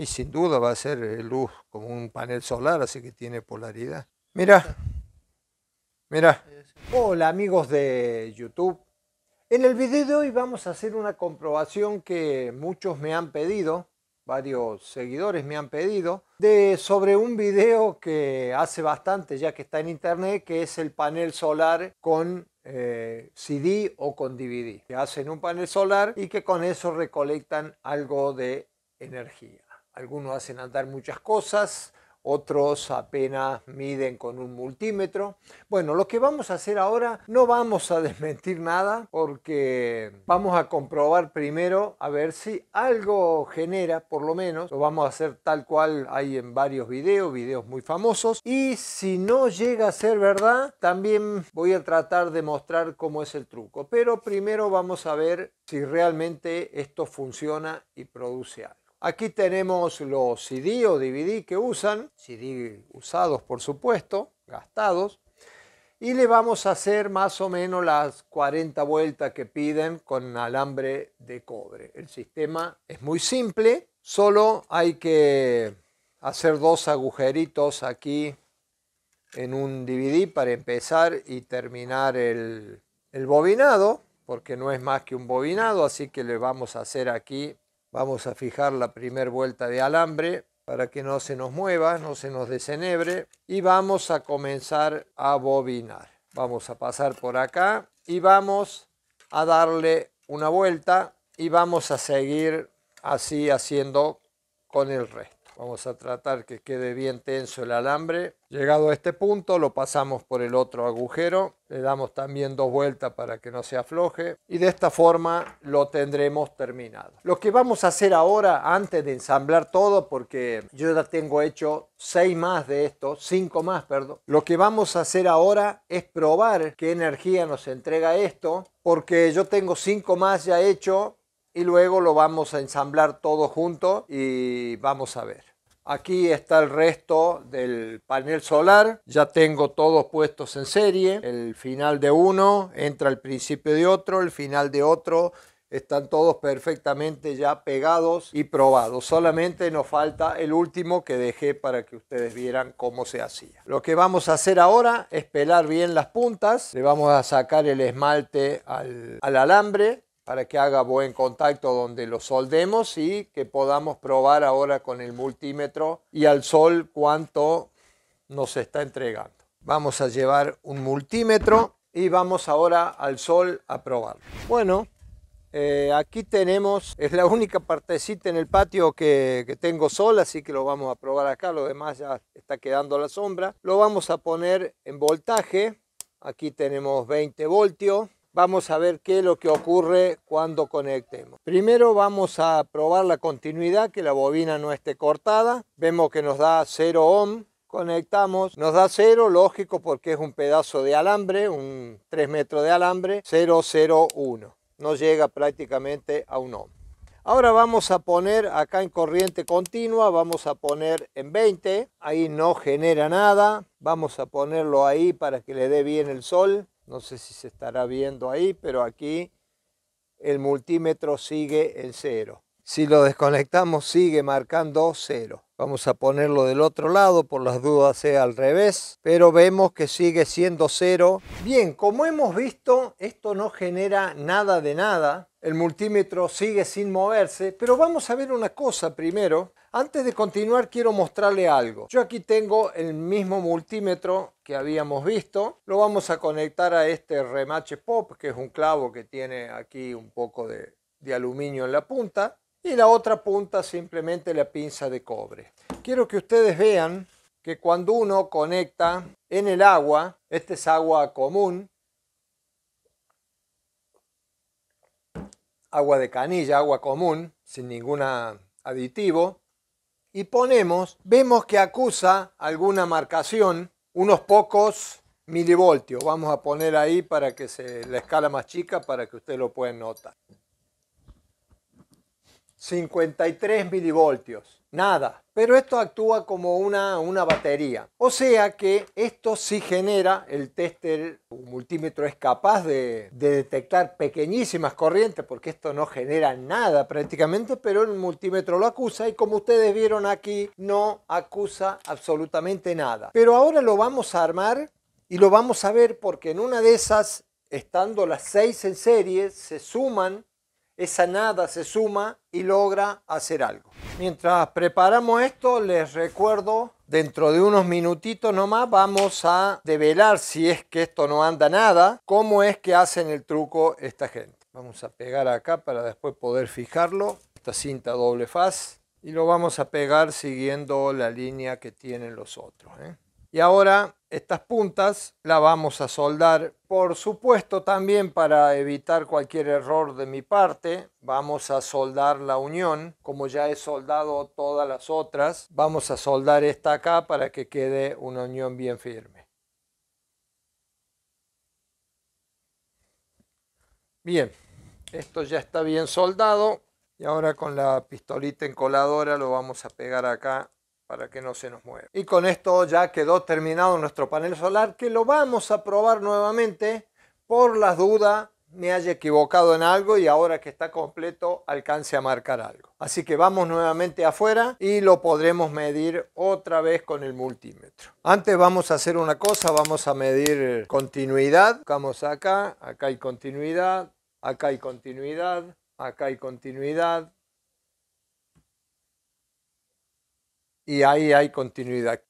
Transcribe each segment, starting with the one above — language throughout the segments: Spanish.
Y sin duda va a ser eh, luz como un panel solar, así que tiene polaridad. Mira, mira. Hola amigos de YouTube. En el video de hoy vamos a hacer una comprobación que muchos me han pedido, varios seguidores me han pedido, de, sobre un video que hace bastante ya que está en internet, que es el panel solar con eh, CD o con DVD. Que hacen un panel solar y que con eso recolectan algo de energía. Algunos hacen andar muchas cosas, otros apenas miden con un multímetro. Bueno, lo que vamos a hacer ahora no vamos a desmentir nada porque vamos a comprobar primero a ver si algo genera, por lo menos, lo vamos a hacer tal cual hay en varios videos, videos muy famosos. Y si no llega a ser verdad, también voy a tratar de mostrar cómo es el truco. Pero primero vamos a ver si realmente esto funciona y produce algo. Aquí tenemos los CD o DVD que usan, CD usados por supuesto, gastados, y le vamos a hacer más o menos las 40 vueltas que piden con alambre de cobre. El sistema es muy simple, solo hay que hacer dos agujeritos aquí en un DVD para empezar y terminar el, el bobinado, porque no es más que un bobinado, así que le vamos a hacer aquí Vamos a fijar la primera vuelta de alambre para que no se nos mueva, no se nos desenebre. Y vamos a comenzar a bobinar. Vamos a pasar por acá y vamos a darle una vuelta y vamos a seguir así haciendo con el resto. Vamos a tratar que quede bien tenso el alambre. Llegado a este punto lo pasamos por el otro agujero. Le damos también dos vueltas para que no se afloje. Y de esta forma lo tendremos terminado. Lo que vamos a hacer ahora antes de ensamblar todo, porque yo ya tengo hecho seis más de esto, cinco más, perdón. Lo que vamos a hacer ahora es probar qué energía nos entrega esto. Porque yo tengo cinco más ya hecho y luego lo vamos a ensamblar todo junto y vamos a ver. Aquí está el resto del panel solar. Ya tengo todos puestos en serie. El final de uno entra al principio de otro, el final de otro. Están todos perfectamente ya pegados y probados. Solamente nos falta el último que dejé para que ustedes vieran cómo se hacía. Lo que vamos a hacer ahora es pelar bien las puntas. Le vamos a sacar el esmalte al, al alambre para que haga buen contacto donde lo soldemos y que podamos probar ahora con el multímetro y al sol cuánto nos está entregando. Vamos a llevar un multímetro y vamos ahora al sol a probarlo. Bueno, eh, aquí tenemos, es la única partecita en el patio que, que, tengo sol, así que lo vamos a probar acá, lo demás ya está quedando a la sombra. Lo vamos a poner en voltaje, aquí tenemos 20 voltios vamos a ver qué es lo que ocurre cuando conectemos. Primero vamos a probar la continuidad, que la bobina no esté cortada. Vemos que nos da 0 ohm. Conectamos, nos da 0, lógico porque es un pedazo de alambre, un 3 metros de alambre, 1 No llega prácticamente a un ohm. Ahora vamos a poner acá en corriente continua, vamos a poner en 20, ahí no genera nada, vamos a ponerlo ahí para que le dé bien el sol. No sé si se estará viendo ahí, pero aquí el multímetro sigue en cero. Si lo desconectamos sigue marcando cero. Vamos a ponerlo del otro lado, por las dudas sea al revés, pero vemos que sigue siendo cero. Bien, como hemos visto, esto no genera nada de nada. El multímetro sigue sin moverse, pero vamos a ver una cosa primero. Antes de continuar quiero mostrarle algo. Yo aquí tengo el mismo multímetro que habíamos visto. Lo vamos a conectar a este remache pop, que es un clavo que tiene aquí un poco de, de aluminio en la punta y la otra punta simplemente la pinza de cobre. Quiero que ustedes vean que cuando uno conecta en el agua, este es agua común, agua de canilla, agua común, sin ningún aditivo, y ponemos, vemos que acusa alguna marcación, unos pocos milivoltios. Vamos a poner ahí para que se, la escala más chica para que ustedes lo puedan notar. 53 milivoltios. Nada. Pero esto actúa como una, una batería. O sea que esto sí genera, el tester, un multímetro es capaz de, de detectar pequeñísimas corrientes, porque esto no genera nada prácticamente, pero el multímetro lo acusa y como ustedes vieron aquí, no acusa absolutamente nada. Pero ahora lo vamos a armar y lo vamos a ver porque en una de esas, estando las seis en serie, se suman esa nada se suma y logra hacer algo. Mientras preparamos esto, les recuerdo, dentro de unos minutitos nomás vamos a develar, si es que esto no anda nada, cómo es que hacen el truco esta gente. Vamos a pegar acá para después poder fijarlo, esta cinta doble faz, y lo vamos a pegar siguiendo la línea que tienen los otros. ¿eh? Y ahora estas puntas la vamos a soldar. Por supuesto también para evitar cualquier error de mi parte vamos a soldar la unión como ya he soldado todas las otras. Vamos a soldar esta acá para que quede una unión bien firme. Bien, esto ya está bien soldado y ahora con la pistolita encoladora lo vamos a pegar acá para que no se nos mueva. Y con esto ya quedó terminado nuestro panel solar que lo vamos a probar nuevamente por las dudas me haya equivocado en algo y ahora que está completo alcance a marcar algo. Así que vamos nuevamente afuera y lo podremos medir otra vez con el multímetro. Antes vamos a hacer una cosa, vamos a medir continuidad. Buscamos acá, acá hay continuidad, acá hay continuidad, acá hay continuidad, y ahí hay continuidad.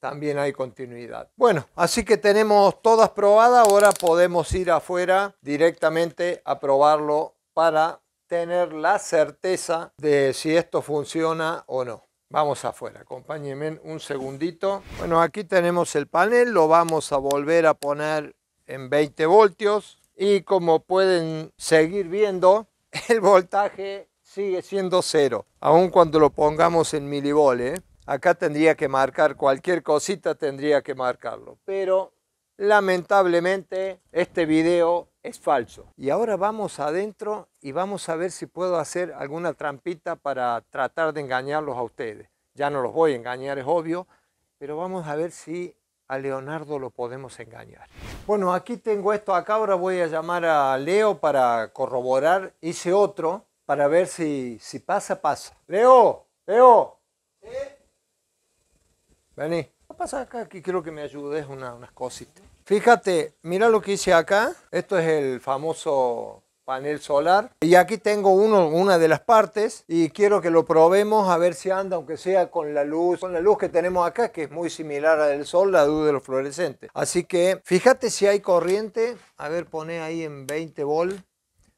También hay continuidad. Bueno, así que tenemos todas probadas. Ahora podemos ir afuera directamente a probarlo para tener la certeza de si esto funciona o no. Vamos afuera, acompáñenme un segundito. Bueno, aquí tenemos el panel, lo vamos a volver a poner en 20 voltios. Y como pueden seguir viendo, el voltaje sigue siendo cero, aun cuando lo pongamos en milivole. ¿eh? Acá tendría que marcar cualquier cosita, tendría que marcarlo. Pero lamentablemente este video es falso. Y ahora vamos adentro y vamos a ver si puedo hacer alguna trampita para tratar de engañarlos a ustedes. Ya no los voy a engañar, es obvio, pero vamos a ver si a Leonardo lo podemos engañar. Bueno, aquí tengo esto acá, ahora voy a llamar a Leo para corroborar. Hice otro, para ver si, si pasa, pasa. Leo, Leo. ¿Sí? Vení. Pasa acá, aquí quiero que me ayudes una, unas cositas. Fíjate, mira lo que hice acá. Esto es el famoso panel solar. Y aquí tengo uno, una de las partes y quiero que lo probemos a ver si anda, aunque sea con la luz, con la luz que tenemos acá, que es muy similar a la del sol, la luz de los fluorescentes. Así que fíjate si hay corriente, a ver, pone ahí en 20 volt.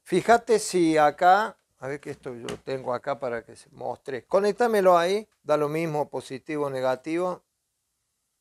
Fíjate si acá a ver que esto yo tengo acá para que se mostre. Conéctamelo ahí, da lo mismo, positivo, o negativo.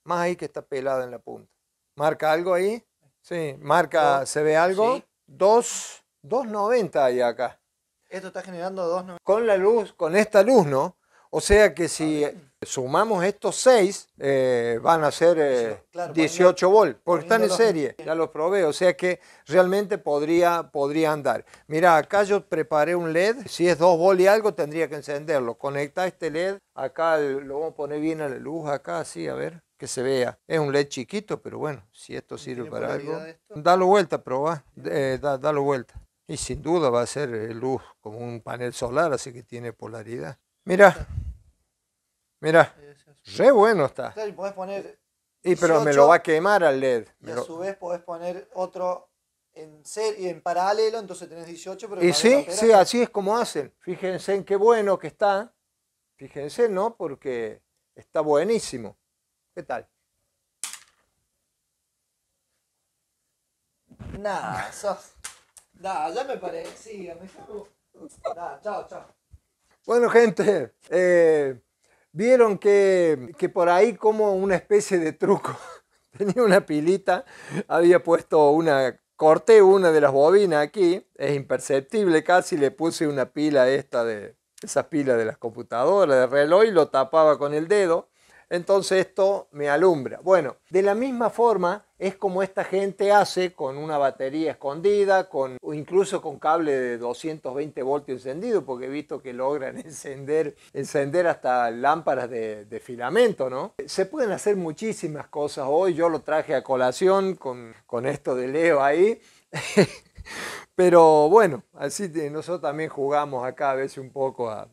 Más ahí que está pelada en la punta. ¿Marca algo ahí? Sí, marca, ¿se ve algo? 2.90 ahí acá. Esto está generando 2.90. Con la luz, con esta luz, ¿no? O sea que si sumamos estos seis, eh, van a ser 18 eh, volts, porque están en serie, ya los probé, o sea que realmente podría, podría andar. Mira, acá yo preparé un LED, si es 2 volts y algo tendría que encenderlo. Conecta este LED, acá lo vamos a poner bien a la luz, acá así, a ver que se vea. Es un LED chiquito, pero bueno, si esto sirve para algo, Dale vuelta, probá, eh, vuelta. Y sin duda va a ser eh, luz como un panel solar, así que tiene polaridad mira, mira, Re bueno está. Y podés poner. Y pero me lo va a quemar al LED. Y a su vez podés poner otro en, serie, en paralelo, entonces tenés 18, Y sí, sí, así es como hacen. Fíjense en qué bueno que está. Fíjense, ¿no? Porque está buenísimo. ¿Qué tal? Nada, ya me parece, Sí, me chao, chao. Bueno, gente, eh, vieron que, por ahí como una especie de truco. Tenía una pilita, había puesto una, corté una de las bobinas aquí, es imperceptible casi, le puse una pila esta de, esas pilas de las computadoras, de reloj, y lo tapaba con el dedo entonces esto me alumbra. Bueno, de la misma forma es como esta gente hace con una batería escondida, con, o incluso con cable de 220 voltios encendido, porque he visto que logran encender, encender hasta lámparas de, filamento, ¿no? Se pueden hacer muchísimas cosas hoy, yo lo traje a colación con, con esto de Leo ahí. Pero bueno, así nosotros también jugamos acá a veces un poco a,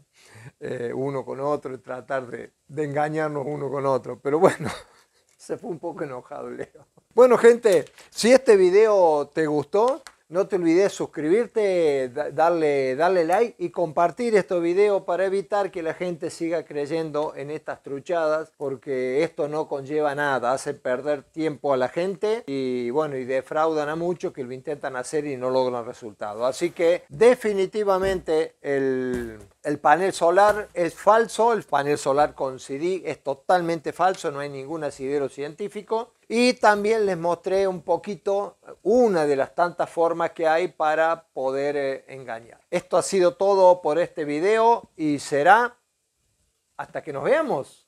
eh, uno con otro, y tratar de, engañarnos uno con otro. Pero bueno, se fue un poco enojado, Leo. Bueno, gente, si este video te gustó, no te olvides suscribirte, darle, darle like y compartir este video para evitar que la gente siga creyendo en estas truchadas porque esto no conlleva nada, hace perder tiempo a la gente y bueno, y defraudan a muchos que lo intentan hacer y no logran resultado. Así que definitivamente el, el panel solar es falso, el panel solar con CD es totalmente falso, no hay ningún asidero científico. Y también les mostré un poquito una de las tantas formas que hay para poder eh, engañar. Esto ha sido todo por este video y será hasta que nos veamos.